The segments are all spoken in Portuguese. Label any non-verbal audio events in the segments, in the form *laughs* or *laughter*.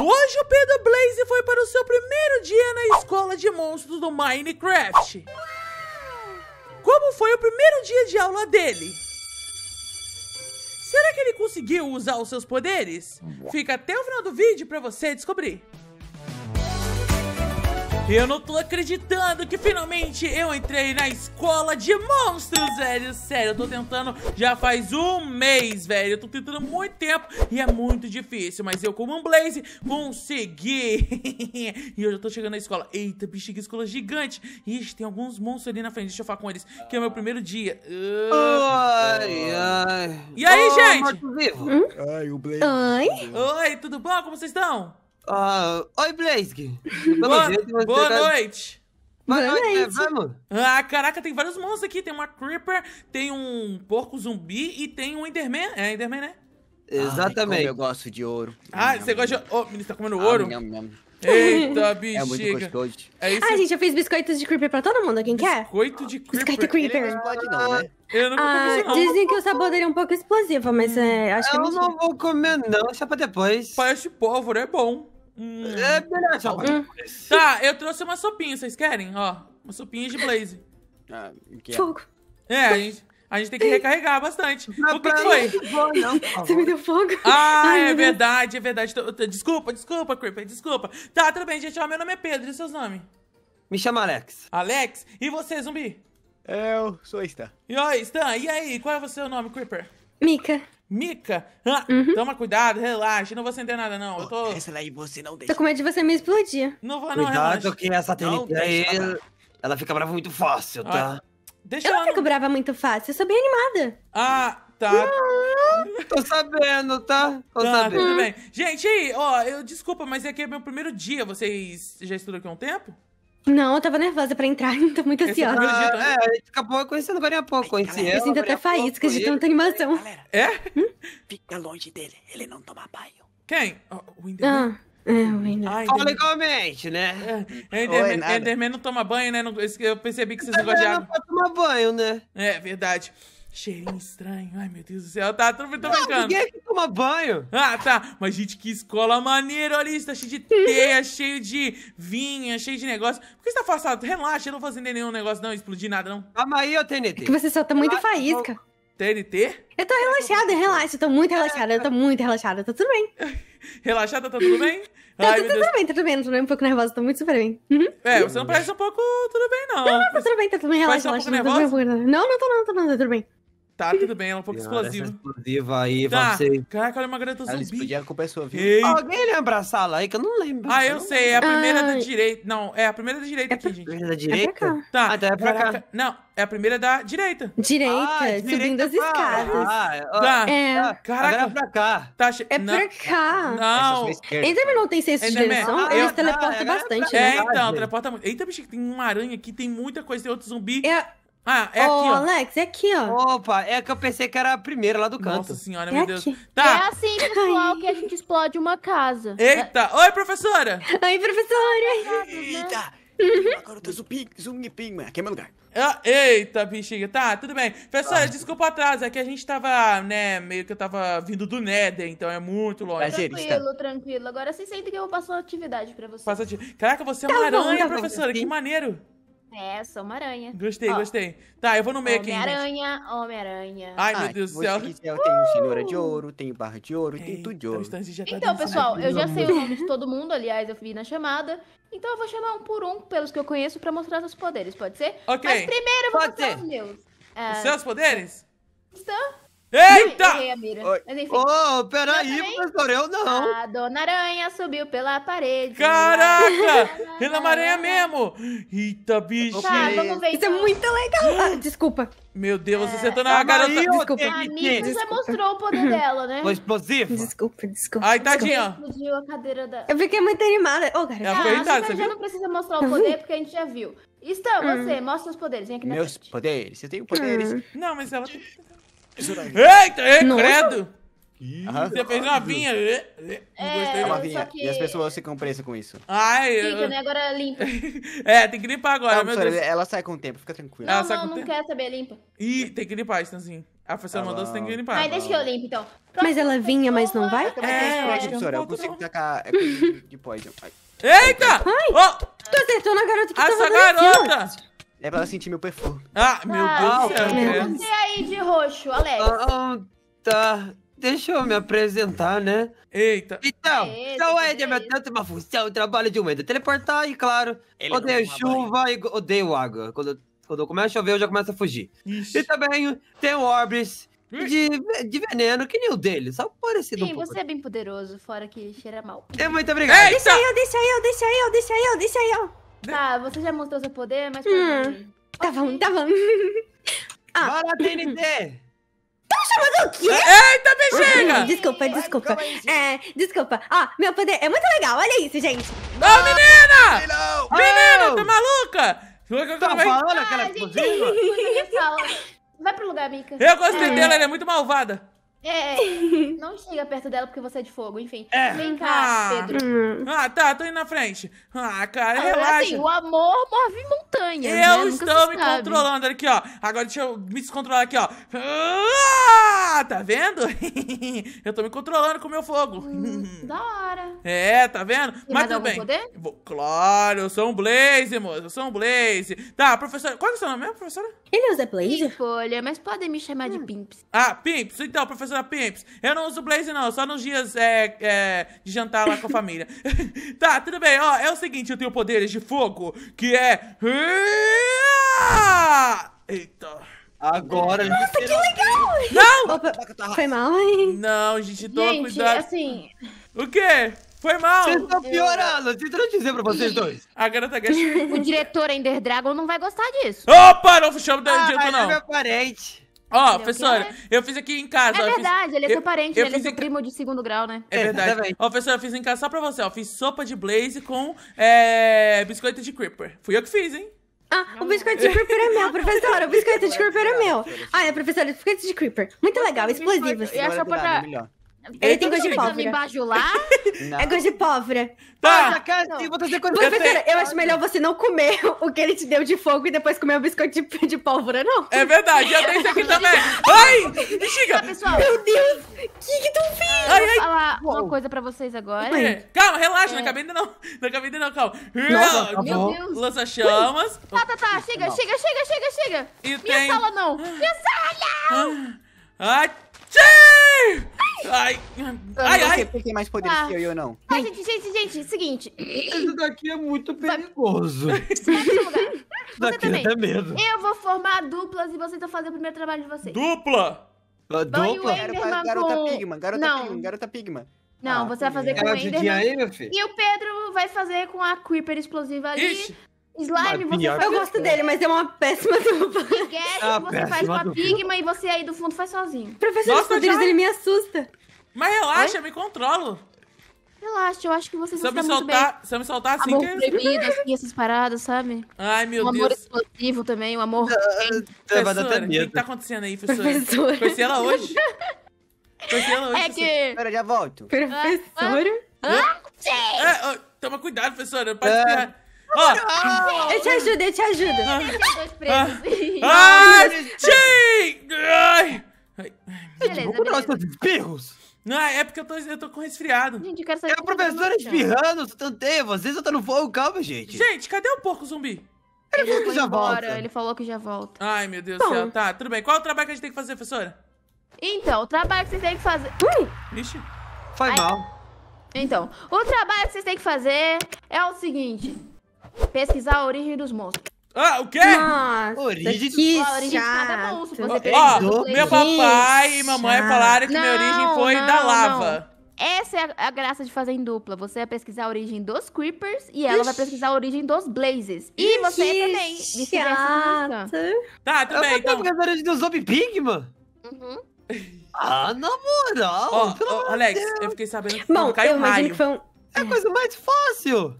Hoje o Pedro Blaze foi para o seu primeiro dia na escola de monstros do Minecraft. Como foi o primeiro dia de aula dele? Será que ele conseguiu usar os seus poderes? Fica até o final do vídeo para você descobrir. Eu não tô acreditando que finalmente eu entrei na escola de monstros, velho. Sério, eu tô tentando já faz um mês, velho. Eu tô tentando muito tempo e é muito difícil. Mas eu, como um Blaze, consegui. *laughs* e eu já tô chegando na escola. Eita, bicho, que escola gigante. Ixi, tem alguns monstros ali na frente. Deixa eu falar com eles, que é o meu primeiro dia. ai. E aí, oh, gente? Vivo. Hum? Ai, o Blaze. Oi. Tá Oi, tudo bom? Como vocês estão? Uh, oi, Blaze. Boa, boa tá... noite. Boa né? noite, vamos? Ah, caraca, tem vários monstros aqui. Tem uma Creeper, tem um porco zumbi e tem um Enderman. É Enderman, né? Exatamente. Ai, eu gosto de ouro. Ah, você gosta de... Ô, oh, menino, tá comendo ouro? Nham, ah, nham. Eita, bicho. *laughs* É muito gostoso. É isso? Ah, gente, eu fiz biscoitos de Creeper pra todo mundo. Quem quer? Biscoito de Creeper? Biscoito Creeper. Ele não pode não, né? Eu não vou ah, comer não. Dizem que o sabor dele é um pouco explosivo, mas é, acho eu que... Eu é não vou comer não, deixa pra depois. Parece pólvora, é bom. É, hum. É melhor Tá, eu trouxe uma sopinha, vocês querem? Ó, uma sopinha de blaze. Ah, que é? Fogo. É, a gente, a gente tem que recarregar bastante. Não, o que, que foi? É não, Você me deu fogo. Ah, Ai, é verdade, Deus. é verdade. Desculpa, desculpa, Creeper, desculpa. Tá, tudo bem, gente. Ó, meu nome é Pedro, e seus nomes? Me chama Alex. Alex? E você, zumbi? Eu sou Stan. E oi, Stan, e aí? Qual é o seu nome, Creeper? Mika. Mica, ah, uhum. toma cuidado, relaxa, não vou sentir nada, não. Eu tô. Essa daí você não deixa. Tô com medo de você me explodir. Não vou, não, Cuidado relaxa. que essa TNT aí, ela... ela fica brava muito fácil, tá? Ah, deixa eu. Eu não fico brava muito fácil, eu sou bem animada. Ah, tá. *laughs* Tô sabendo, tá? Tô tá, sabendo. Tudo bem. Gente, ó, eu desculpa, mas aqui é, é meu primeiro dia. Vocês já estudam aqui há um tempo? Não, eu tava nervosa pra entrar, então *laughs* muito ansiosa. Ah, é, a gente acabou conhecendo agora há pouco. Conheci eu, eu sinto até faíscas de tanta animação. Galera, é? Hum? Fica longe dele, ele não toma banho. Quem? O Enderman? Ah. É, o Enderman. Fala igualmente, né? É, é Enderman, Oi, Enderman não toma banho, né? Eu percebi que vocês não gostam de não pode tomar banho, né? É, verdade cheirinho estranho. Ai, meu Deus do céu, tá, tô, tô brincando. Não, ninguém aqui toma banho. Ah, tá. Mas, gente, que escola maneira. Olha isso, tá cheio de teia, *laughs* cheio de vinha, cheio de negócio. Por que você tá afastado? Relaxa, eu não vou acender nenhum negócio, não, explodir nada, não. Calma aí, ô TNT. É que você só tá muito faísca. TNT? Eu tô relaxada, relaxa. Eu tô muito relaxada, eu tô muito relaxada. Tá tudo bem. *laughs* relaxada, tá tudo bem? Tá, tá Ai, tá, tudo bem, tá tudo bem, tô um pouco nervosa, tô muito super bem. Uhum. É, você não parece um pouco tudo bem, não. Não, não, tá tudo bem, tá tudo bem, relaxa, relaxa. Um pouco nervosa? Não, não tô não, tô não, tá tudo bem. Tá, tudo bem, ela é um pouco Senhora, explosiva. explosiva aí, tá. você... Caraca, olha é uma garota zumbi. Ela explodia a viu? Ei. Alguém lembra a sala aí que eu não lembro. Ah, eu sei, é a primeira Ai. da direita. Não, é a primeira da direita é aqui, gente. primeira da é direita? É tá. Ah, então é pra Caraca. cá. Não, é a primeira da direita. Direita, ah, é direita subindo as escadas. Ah, tá. É. Caraca. Agora é pra cá. Tá che... É não. pra cá. Não. Enderman não tem senso de direção? Ah, eles teleportam bastante, né? É, então, teleporta muito. Eita, bicho, tem uma aranha aqui, tem muita coisa, tem outro zumbi. É... Ah, é aqui, ó. Alex, é aqui, ó. Opa, é que eu pensei que era a primeira lá do canto. Nossa senhora, é meu é Deus. Tá. É assim, pessoal, que a gente explode uma casa. Eita! É. Oi, professora! *laughs* Oi, professora! Eita! Uhum. Agora eu tô zumbi, zumbi, mano. Aqui é meu lugar. Ah, eita, bichinho, Tá, tudo bem. Pessoal, ah. desculpa o atraso. É que a gente tava, né, meio que eu tava vindo do Nether, então é muito longe. Tranquilo, tranquilo. Agora sim, senta que eu vou passar uma atividade pra você. Passa atividade. Caraca, você é tá uma tá aranha, bom, tá professora. Bom, que maneiro. É, sou uma aranha. Gostei, gostei. Tá, eu vou no meio aqui. Homem-Aranha, Homem-Aranha. Ai, meu Deus do céu. Eu tenho cenoura de uh! ouro, tenho barra de ouro, tem tudo de ouro. Tá então, pessoal, eu já sei o nome de todo mundo, aliás, eu vi na chamada. Então eu vou chamar um por um, pelos que eu conheço, pra mostrar seus poderes, pode ser? Ok. Mas primeiro eu vou pode mostrar ser. os meus. seus poderes? Estão? Eita! Errei Mas oh, peraí, professor, eu não. A Dona Aranha subiu pela parede. Caraca! *laughs* Pela aranha mesmo! Eita, tá, bicho! Tá, vamos ver. Isso é então. é muito legal. Ah, desculpa. Meu Deus, é, sentou na garota. desculpa. É a Você já mostrou o poder dela, né? O explosivo. Desculpa, desculpa. Ai, tadinha. Explodiu a cadeira da... Eu fiquei muito animada. Ô, oh, garota. Ela ah, a Super já não precisa mostrar o tá poder, porque a gente já viu. Estan, hum. você, mostra os poderes. Vem aqui na Meus frente. poderes. Você tem poderes. Hum. Não, mas ela tem... Eita, é, credo! Aham. Você fez uma vinha. É, uma vinha. Que... E as pessoas ficam presas com isso. Ai, ah, é, eu... Fica, né? nem Agora é limpa. *laughs* é, tem que limpar agora, não, meu Deus. Ela sai com o tempo, fica tranquila. Não, ela sai não, com não tempo. quer saber, limpa. Ih, tem que limpar, então assim. A professora mandou, você tem que limpar. Ai, deixa que eu limpo, então. mas ela vinha, mas não vai? É, é professora, eu consigo tacar... É *laughs* de poison. Então. Eita! Ai, oh! tu acertou na garota que a tava Essa garota! É pra ela sentir meu perfume. Ah, meu ah, Deus do céu. Você né? aí de roxo, Alex. Ah, tá. Deixa eu me apresentar, né? Eita. Então, é sou é Ed, meu tanto uma função, trabalho de um Ed. Teleportar e, claro, Ele odeio chuva e odeio água. Quando, quando começa a chover, eu já começo a fugir. Ixi. E também tem orbes de, de, veneno, que nem o dele, só parecido Sim, um pouco. você é bem poderoso, fora que cheira mal. É, muito obrigado. Eita! Deixa eu, deixa eu, deixa eu, deixa eu, deixa eu. Tá, você já mostrou seu poder, mas. Hum, tá bom, tá bom. *laughs* ah. Vai lá, tá chamando o quê? É, eita, bexiga! Uhum. Desculpa, desculpa. É, desculpa. Ó, ah, meu poder é muito legal, olha isso, gente. Ô, oh, menina! Menina, oh. tá maluca? Tá falando aquela ah, é gente, *laughs* Vai pro lugar, Mika. Eu gostei é. dela, ela é muito malvada. É, *laughs* não chega perto dela porque você é de fogo, enfim. É. Vem cá, ah. Pedro. Uhum. Ah, tá, tô indo na frente. Ah, cara, Agora, relaxa. Assim, o amor move montanha. Eu né? estou me sabe. controlando aqui, ó. Agora deixa eu me descontrolar aqui, ó. Ah, tá vendo? *laughs* eu tô me controlando com o meu fogo. Hum, da hora. É, tá vendo? Tem Mas tudo bem. Poder? Claro, eu sou um Blaze, moça. Eu sou um Blaze. Tá, professora. Qual é o seu nome mesmo, professora? Ele é o Zé Blaze? Escolha, mas podem me chamar hum. de Pimps. Ah, Pimps. Então, professora. Pimps. Eu não uso Blaze, não. Só nos dias é, é, de jantar lá com a família. *laughs* tá, tudo bem. Ó, é o seguinte, eu tenho poderes de fogo, que é... Eita. Agora, Nossa, gente... que legal! Não! Opa, tá foi mal, hein? Não, gente, toma gente, cuidado. assim... O quê? Foi mal! Vocês estão piorando! Eu... Tentando dizer pra vocês *laughs* dois. A garota o diretor Ender Dragon não vai gostar disso. Opa, não fechamos o ah, diretor, é não. É meu parente. Ó, oh, professora, é- eu fiz aqui em casa. É verdade, ele é seu parente, eu, eu ele é seu primo de segundo grau, né? É verdade. É, ó, oh, professora, eu fiz em casa só pra você, ó. Fiz sopa de blaze com é... biscoito de creeper. Fui eu que fiz, hein? Ah, o biscoito de creeper é meu, professora. O biscoito de creeper é meu. Ah, é, professora, biscoito de creeper. Muito legal, explosivos. E a sopa tá... Ele, ele tem gosto de pólvora. bajular? *laughs* é gosto de pólvora. Tá. coisa... Professora, eu, eu acho melhor você não comer *laughs* o que ele te deu de fogo e depois comer o biscoito de, de pólvora, não. É verdade, eu tenho isso aqui também. Ai! Bexiga! Tá, Meu Deus! O que que tu fez? Ai, ai. falar Uou. uma coisa pra vocês agora. É. Calma, relaxa, é. não acabei ainda não. Não acabei ainda não, calma. Nossa, Meu Deus. Lança chamas. Tá, tá, tá. Chega, não. chega, chega, chega, chega. E Minha tem... sala não. Minha sala! Achei! Ah. Ah, Ai, ai, eu não sei ai. quem mais poder ah. que eu e eu não. Ai, gente, gente, gente, seguinte. Isso daqui é muito perigoso. *laughs* Você daqui também. Dá é medo. Eu vou formar duplas e vocês vão fazer o primeiro trabalho de vocês. Dupla? Uh, dupla? Garota, garota com... Pigma, garota não. Pigma, garota Pigma. Não, ah, você vai fazer com o Enderman. Aí, e o Pedro vai fazer com a Creeper explosiva ali. Ixi. Slime, você faz. Eu gosto é dele, mas é uma péssima dupla. Guess, você é faz com a Pigma e você aí do fundo faz sozinho. Professor Nossa, já... ele me assusta. Mas relaxa, Oi? eu me controlo. Relaxa, eu acho que vocês se estão me soltar, bem. Se eu me soltar assim... Amor que... É proibido, assim, essas paradas, sabe? Ai, meu Deus. O amor explosivo também, o amor... Ah, ah, professora, o que, tá acontecendo aí, professora? professora. Conheci ela hoje. Conheci ela hoje. É que... Agora já volto. Professora? Hã? Ah, ah, ah, toma cuidado, professora. Pode ah. Ó. Eu te ajudo, eu te ajudo. Ah, ah. Ah. ah, Ai! Ai, Beleza, Por causa beleza. seus espirros. Não, ah, é porque eu tô, eu tô com resfriado. Gente, eu quero saber É o tá professor dando eu espirrando, às vezes eu estão no fogo, calma, gente. Gente, cadê o porco zumbi? Ele falou que já volta. ele falou que já volta. Ai, meu Deus do céu. Tá, tudo bem. Qual é o trabalho que a gente tem que fazer, professora? Então, o trabalho que vocês têm que fazer... Ui! Faz mal. Então, o trabalho que vocês têm que fazer é o seguinte. Pesquisar a origem dos monstros. Ah, o quê? Nossa, origem que origem chato. de Ó, oh, meu papai que e mamãe chato. falaram que não, minha origem foi não, da lava. Não. Essa é a, graça de fazer em dupla. Você vai pesquisar a origem dos Creepers e ela Ixi. vai pesquisar a origem dos Blazes. E você também. Tá, tudo Eu bem, então. a origem do Zombie Pigma? Uhum. Ah, na moral! Oh, oh, Alex, Deus. eu fiquei sabendo que Bom, foi um raio. Que foi um... É a coisa mais fácil!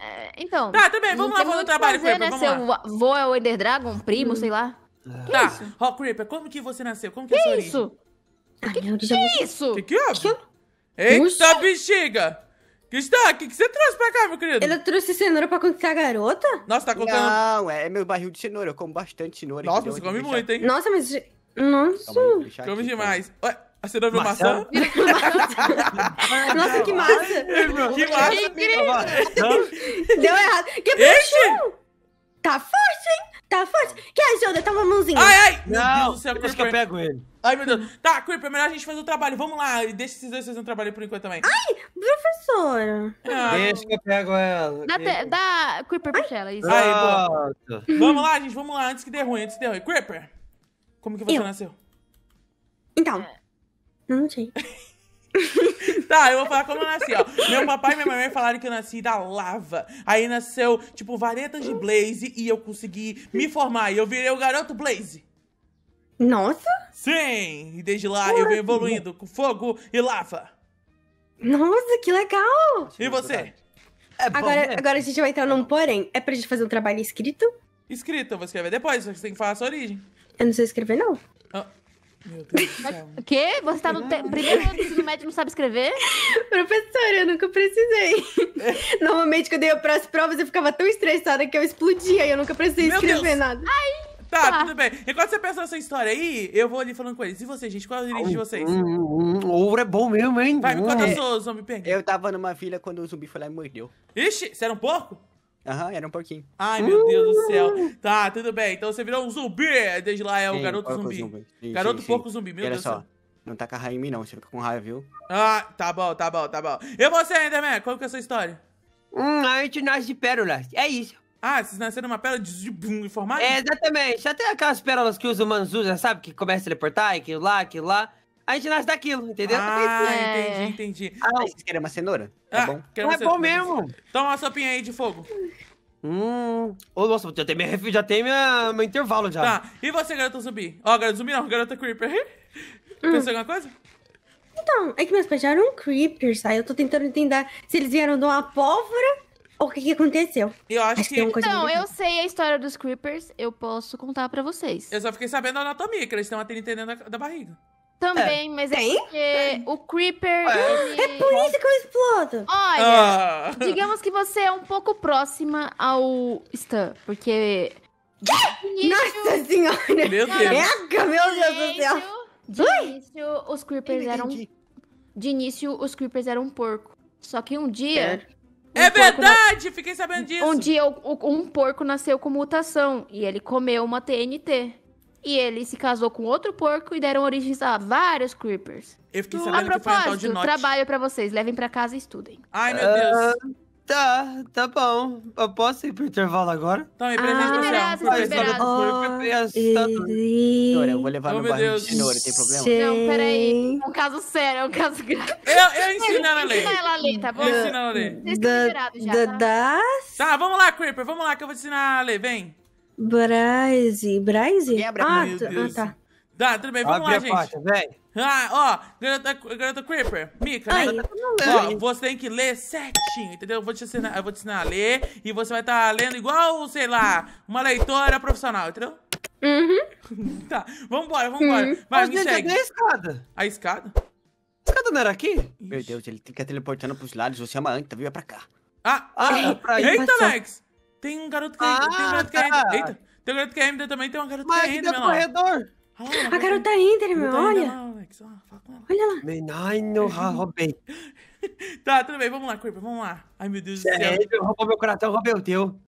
É, então. Tá, também, vamos lá, vou no trabalho, fazer, Creeper, né? vamos lá. Se eu vou ao é Ender Dragon, primo, hum. sei lá. Que tá, isso? Rock Creeper, como que você nasceu? Como que, é que é sua isso? Que, que, que, que isso? Que que é? É? Eita, Puxa. bexiga! Cristã, o que, que você trouxe pra cá, meu querido? Ela trouxe cenoura pra conquistar a garota? Nossa, tá contando. Não, é meu barril de cenoura. Eu como bastante cenoura. Nossa, você come muito, hein? Nossa, mas... Nossa. come demais. Ué... A cenoura maçã? Nossa, que massa! Que massa! Que Deu errado. Que puxou? Tá forte, hein? Tá forte. Quer é, ajuda? Toma a mãozinha. Ai, ai! Meu não, Deus do céu, que eu pego ele. Ai, meu Deus. Tá, Creeper, é melhor a gente fazer o trabalho. Vamos lá, deixa esses dois fazerem o trabalho por enquanto também. Ai, professora. Ah, deixa que eu pego ela. Dá, te, dá Creeper pra ela, isso. Aí, boa. vamos lá, gente, vamos lá, antes que dê ruim, antes que dê ruim. Creeper, como que você eu. nasceu? Então, é. Não sei. *laughs* tá, eu vou falar como eu nasci, ó. Meu papai e minha mamãe falaram que eu nasci da lava. Aí nasceu, tipo, vareta de Blaze e eu consegui me formar. E eu virei o garoto Blaze. Nossa! Sim! E desde lá Porra. eu venho evoluindo com fogo e lava. Nossa, que legal! E você? É bom, agora, né? agora a gente vai entrar num porém. É pra gente fazer um trabalho escrito? Escrito, eu vou escrever depois, você tem que falar a sua origem. Eu não sei escrever, não. Ah. Meu Deus do céu. O quê? Você tá no te... primeiro ano do ensino médio e não sabe escrever? Professora, eu nunca precisei. Normalmente, quando eu ia pras provas, eu ficava tão estressada que eu explodia e eu nunca precisei Meu escrever Deus. nada. Ai! Tá, tá, tudo bem. Enquanto você pensa nessa história aí, eu vou ali falando com eles. E você, gente? Qual é o direito de hum, vocês? Hum, hum, ouro é bom mesmo, hein? Vai, me conta, eu o zumbi perdido. Eu tava numa vila quando o zumbi foi lá e mordeu. Ixi, você era um porco? Aham, era um porquinho. Ai, meu Deus do céu. Uh! Tá, tudo bem. Então você virou um zumbi. É, desde lá é o sim, garoto zumbi. zumbi. Sim, garoto sim, porco zumbi, meu Olha Deus do céu. Não taca tá raio em mim, não. Você fica com raiva, viu? Ah, tá bom, tá bom, tá bom. E você, Enderman? Qual que é a sua história? Hum, a gente nasce de pérolas. É isso. Ah, vocês nasceram uma pérola de, zumbi bum, formada? É, exatamente. aquelas pérolas que os humanos usam, sabe? Que começa a teleportar, aquilo lá, aquilo lá a gente nasce daquilo, entendeu? Ah, entendi, entendi. Ah, vocês querem uma cenoura? Tá ah, é bom. Não, é bom mesmo. Toma uma sopinha aí de fogo. Hum. Ô, oh, nossa, já tem, minha, já tem minha, meu intervalo já. Tá. E você, garota zumbi? Ó, oh, garota zumbi não, garota creeper. Hum. *laughs* Pensou em alguma coisa? Então, é que meus pais já eram creepers, aí tá? eu tô tentando entender se eles vieram de uma pólvora ou o que, que aconteceu. Eu acho, acho que... que então, eu sei a história dos creepers, eu posso contar pra vocês. Eu só fiquei sabendo a anatomia, que eles estão até entendendo da barriga. Também, é. mas é Tem? é porque o Creeper. Ele... É por isso que eu explodo! Olha, ah. digamos que você é um pouco próxima ao Stan, porque. Início... Nossa senhora! Meu Deus! meu Deus do céu! De início, os Creepers eram. De início, os Creepers eram um porco. Só que um dia. Um é verdade! Na... Fiquei sabendo disso! Um dia, um porco nasceu com mutação e ele comeu uma TNT. E ele se casou com outro porco e deram origem a vários creepers. Eu fiquei sabendo a propósito, que foi um trabalho pra vocês. Levem pra casa e estudem. Ai, meu Deus. Ah, tá, tá bom. Eu posso ir pro intervalo agora? Tá, e presente ah, liberado, pra você. Liberado. Ah, e... eu vou levar oh, meu barril de cenoura, tem problema? Sim. Não, peraí. É um caso sério, é um caso grave. Eu, eu ensino ela a ler. Ensina ela a ler, tá bom? Eu ensino ela a ler. Vocês estão liberados já, tá? Tá, vamos lá, Creeper, vamos lá que eu vou te ensinar a ler, vem. Braise. Braise? Quem é ah, tá. ah, tá. Tá, tudo bem, vamos Abre lá, a gente. Porta, ah, ó, garota, garota Creeper, Mica, né? Ai, né? ó, você tem que ler certinho, entendeu? Eu vou te ensinar, eu vou te ensinar a ler e você vai estar tá lendo igual, sei lá, uma leitora profissional, entendeu? Uhum. *laughs* tá, vambora, vambora. Uhum. Vai, Mas me segue. a escada. A escada? A escada não era aqui? Ixi. Meu Deus, ele fica tá teleportando pros lados, você é uma anta, É pra cá. Ah, ah é pra *laughs* Eita, Alex! Tem um garoto que é, é ah, tem um garoto que é Ender. Eita, tem um garoto que é Ender também, tem uma garota Mas que é Ender, meu. corredor. Ah, lá, a garota é Ender, meu, é olha. Olha lá. Menai no roubei. *laughs* Tá, tudo bem, vamos lá, Creeper, vamos lá. Ai, meu Deus do céu. eu roubou meu coração, roubei o teu.